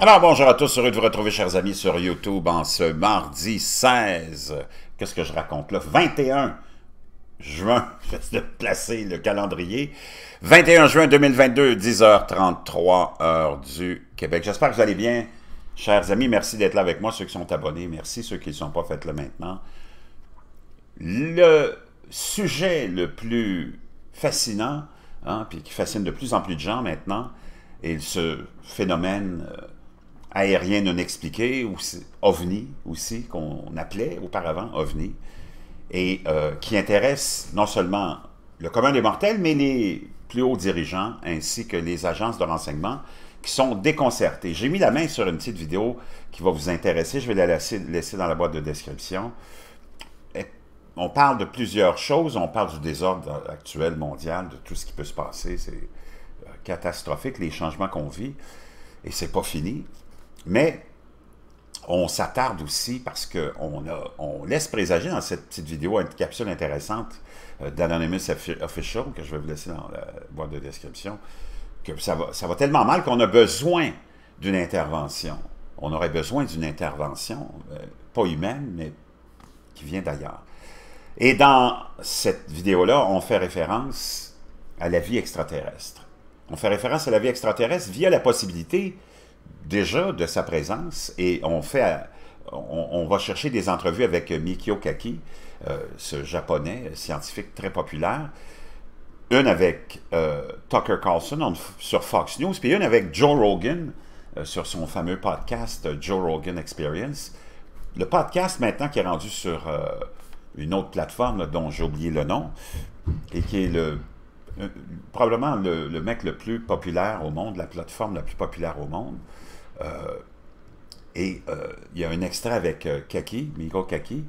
Alors bonjour à tous, heureux de vous retrouver chers amis sur YouTube en ce mardi 16, qu'est-ce que je raconte là, 21 juin, je vais placer le calendrier, 21 juin 2022, 10h33 heure du Québec. J'espère que vous allez bien, chers amis, merci d'être là avec moi, ceux qui sont abonnés, merci, ceux qui ne sont pas, faits le maintenant. Le sujet le plus fascinant, hein, puis qui fascine de plus en plus de gens maintenant, est ce phénomène... Euh, aérien non expliqué, ou OVNI aussi, qu'on appelait auparavant OVNI, et euh, qui intéresse non seulement le commun des mortels, mais les plus hauts dirigeants ainsi que les agences de renseignement qui sont déconcertés. J'ai mis la main sur une petite vidéo qui va vous intéresser. Je vais la laisser, dans la boîte de description. on parle de plusieurs choses. On parle du désordre actuel mondial, de tout ce qui peut se passer. C'est euh, catastrophique, les changements qu'on vit. Et c'est pas fini. Mais on s'attarde aussi parce qu'on on laisse présager dans cette petite vidéo une capsule intéressante euh, d'Anonymous Official que je vais vous laisser dans la boîte de description, que ça va, ça va tellement mal qu'on a besoin d'une intervention. On aurait besoin d'une intervention, euh, pas humaine, mais qui vient d'ailleurs. Et dans cette vidéo-là, on fait référence à la vie extraterrestre. On fait référence à la vie extraterrestre via la possibilité déjà de sa présence et on fait... On, va chercher des entrevues avec Mikio Kaki, euh, ce japonais scientifique très populaire. Une avec euh, Tucker Carlson sur Fox News, puis une avec Joe Rogan euh, sur son fameux podcast Joe Rogan Experience. Le podcast maintenant qui est rendu sur une autre plateforme dont j'ai oublié le nom et qui est le euh, probablement le, mec le plus populaire au monde, la plateforme la plus populaire au monde. Euh, et euh, il y a un extrait avec Kaki, Miko Kaki,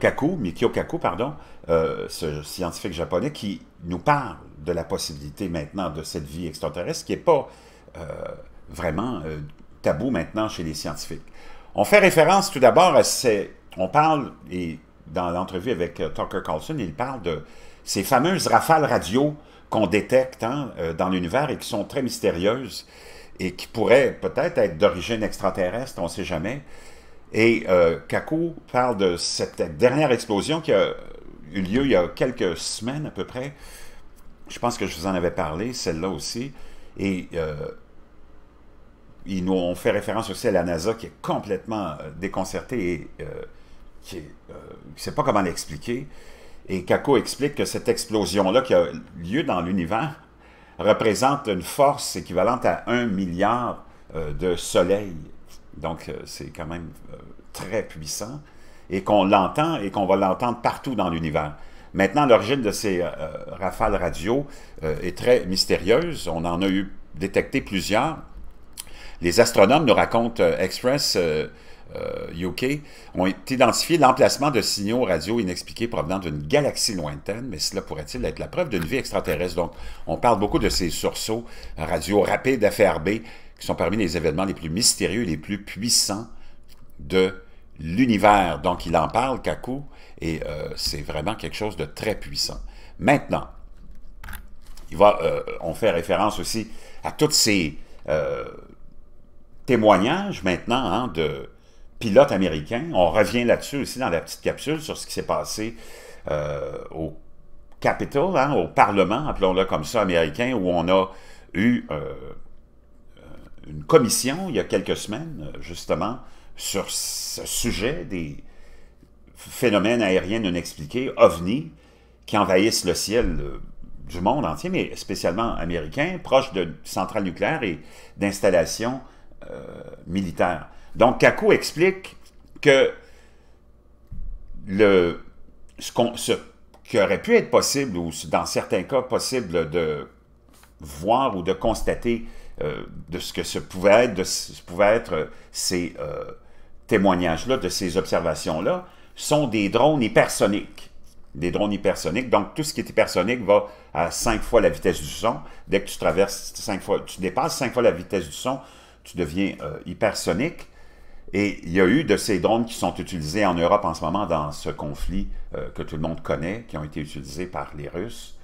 Kaku, Mikio Kaku, pardon, ce scientifique japonais qui nous parle de la possibilité maintenant de cette vie extraterrestre qui n'est pas vraiment tabou maintenant chez les scientifiques. On fait référence tout d'abord à ces... On parle, et dans l'entrevue avec Tucker Carlson, il parle de ces fameuses rafales radio qu'on détecte hein, euh, dans l'univers et qui sont très mystérieuses et qui pourraient peut-être être, d'origine extraterrestre, on ne sait jamais. Et euh, Kako parle de cette dernière explosion qui a eu lieu il y a quelques semaines à peu près. Je pense que je vous en avais parlé, celle-là aussi. Et euh, ils nous ont fait référence aussi à la NASA qui est complètement déconcertée et qui ne sait pas comment l'expliquer. Et Kako explique que cette explosion-là qui a lieu dans l'univers représente une force équivalente à un milliard euh, de soleils. Donc, euh, c'est quand même euh, très puissant et qu'on l'entend et qu'on va l'entendre partout dans l'univers. Maintenant, l'origine de ces rafales radio est très mystérieuse. On en a eu détecté plusieurs. Les astronomes nous racontent Express UK, euh, ont identifié l'emplacement de signaux radio inexpliqués provenant d'une galaxie lointaine, mais cela pourrait-il être la preuve d'une vie extraterrestre? Donc, on parle beaucoup de ces sursauts radio rapides, FRB, qui sont parmi les événements les plus mystérieux et les plus puissants de l'univers. Donc, il en parle, Kaku, et euh, c'est vraiment quelque chose de très puissant. Maintenant, il va, euh, on fait référence aussi à tous ces témoignages maintenant hein, de pilote américain. On revient là-dessus aussi dans la petite capsule sur ce qui s'est passé euh, au Capitol, hein, au Parlement, appelons-le comme ça, américain, où on a eu euh, euh, une commission il y a quelques semaines, justement, sur ce sujet des phénomènes aériens non expliqués, OVNI, qui envahissent le ciel du monde entier, mais spécialement américain, proche de centrales nucléaires et d'installations euh, militaire. Donc, Kaku explique que le, ce, qui aurait pu être possible, ou dans certains cas possible de voir ou de constater euh, de ce que ce pouvait être, de pouvait être euh, ces témoignages-là, de ces observations-là, sont des drones hypersoniques. Des drones hypersoniques. Donc, tout ce qui est hypersonique va à cinq fois la vitesse du son. Dès que tu traverses cinq fois, tu dépasses cinq fois la vitesse du son, tu deviens euh, hypersonique. Et il y a eu de ces drones qui sont utilisés en Europe en ce moment dans ce conflit euh, que tout le monde connaît, qui ont été utilisés par les Russes.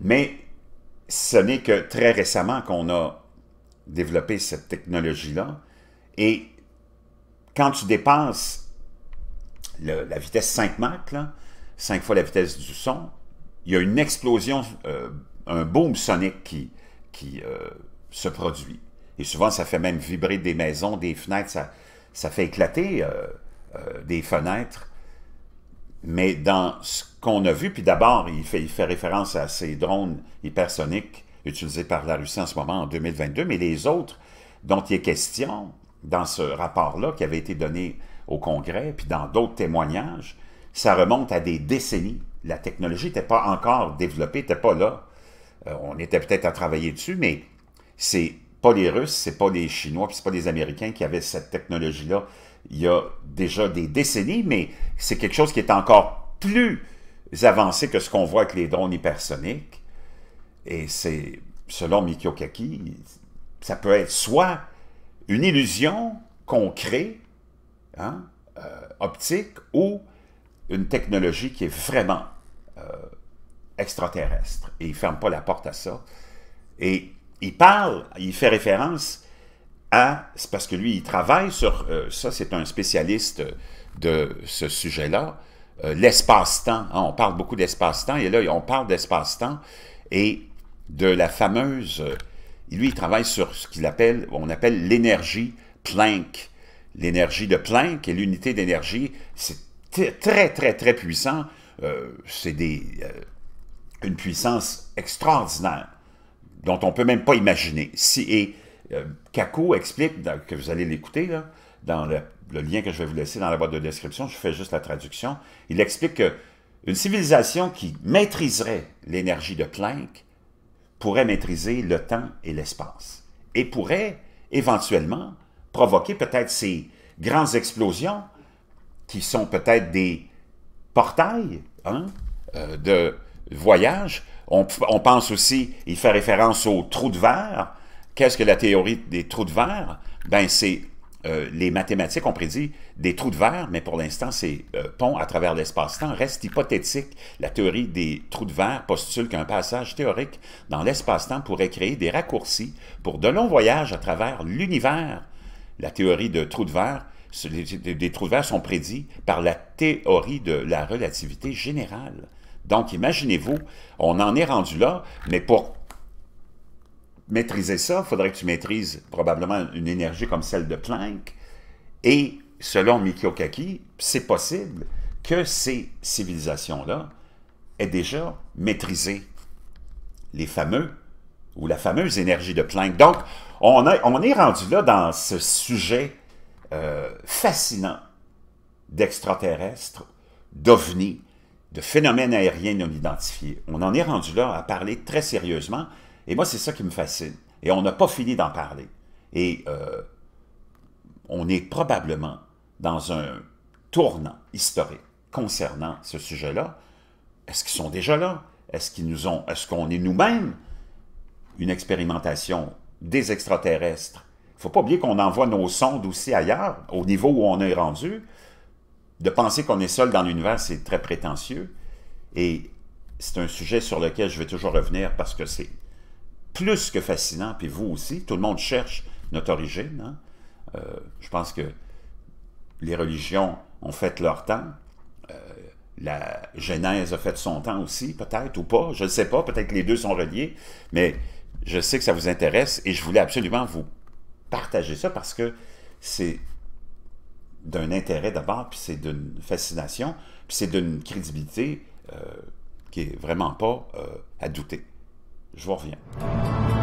Mais ce n'est que très récemment qu'on a développé cette technologie-là. Et quand tu dépasses la vitesse 5 Mach, là, 5 fois la vitesse du son, il y a une explosion, euh, un boom sonique qui, se produit. Et souvent, ça fait même vibrer des maisons, des fenêtres, ça, fait éclater euh, euh, des fenêtres. Mais dans ce qu'on a vu, puis d'abord, il fait, il fait référence à ces drones hypersoniques utilisés par la Russie en ce moment, en 2022, mais les autres dont il est question dans ce rapport-là qui avait été donné au Congrès, puis dans d'autres témoignages, ça remonte à des décennies. La technologie n'était pas encore développée, n'était pas là. Euh, on était peut-être à travailler dessus, mais c'est pas les Russes, c'est pas les Chinois, puis c'est pas les Américains qui avaient cette technologie-là il y a déjà des décennies, mais c'est quelque chose qui est encore plus avancé que ce qu'on voit avec les drones hypersoniques. Et c'est, selon Mikio Kaki, ça peut être soit une illusion qu'on crée, hein, euh, optique, ou une technologie qui est vraiment euh, extraterrestre. Et il ne ferme pas la porte à ça. Et il parle, il fait référence à... C'est parce que lui, il travaille sur... Euh, ça, c'est un spécialiste de ce sujet-là. Euh, l'espace-temps. Hein, on parle beaucoup d'espace-temps. Et là, on parle d'espace-temps et de la fameuse... Euh, lui, il travaille sur ce qu'il appelle, on appelle l'énergie Planck. L'énergie de Planck et l'unité d'énergie, c'est très, très, très puissant. c'est des, une puissance extraordinaire dont on ne peut même pas imaginer. Si, et euh, Kako explique, que vous allez l'écouter, dans le, lien que je vais vous laisser dans la boîte de description, je fais juste la traduction, il explique que une civilisation qui maîtriserait l'énergie de Planck pourrait maîtriser le temps et l'espace et pourrait éventuellement provoquer peut-être ces grandes explosions qui sont peut-être des portails hein, euh, de voyage on, pense aussi, il fait référence aux trous de verre. Qu'est-ce que la théorie des trous de verre? Ben, c'est euh, les mathématiques ont prédit des trous de verre, mais pour l'instant, ces euh, ponts à travers l'espace-temps restent hypothétiques. La théorie des trous de verre postule qu'un passage théorique dans l'espace-temps pourrait créer des raccourcis pour de longs voyages à travers l'univers. La théorie des trous de verre des trous de verre sont prédits par la théorie de la relativité générale. Donc, imaginez-vous, on en est rendu là, mais pour maîtriser ça, il faudrait que tu maîtrises probablement une énergie comme celle de Planck. Et selon Mikio Kaki, c'est possible que ces civilisations-là aient déjà maîtrisé les fameux ou la fameuse énergie de Planck. Donc, on, on est rendu là dans ce sujet euh, fascinant d'extraterrestres, d'ovnis, de phénomènes aériens non identifiés. On en est rendu là à parler très sérieusement, et moi, c'est ça qui me fascine. Et on n'a pas fini d'en parler. Et euh, on est probablement dans un tournant historique concernant ce sujet-là. Est-ce qu'ils sont déjà là? Est-ce qu'ils nous ont. Est-ce qu'on est nous-mêmes une expérimentation des extraterrestres? Il ne faut pas oublier qu'on envoie nos sondes aussi ailleurs, au niveau où on est rendu de penser qu'on est seul dans l'univers, c'est très prétentieux. Et c'est un sujet sur lequel je vais toujours revenir parce que c'est plus que fascinant, puis vous aussi, tout le monde cherche notre origine. Hein. Euh, je pense que les religions ont fait leur temps. Euh, la Genèse a fait son temps aussi, peut-être, ou pas. Je ne sais pas, peut-être que les deux sont reliés, mais je sais que ça vous intéresse et je voulais absolument vous partager ça parce que c'est d'un intérêt d'abord, puis c'est d'une fascination, puis c'est d'une crédibilité euh, qui est vraiment pas euh, à douter. Je vous reviens.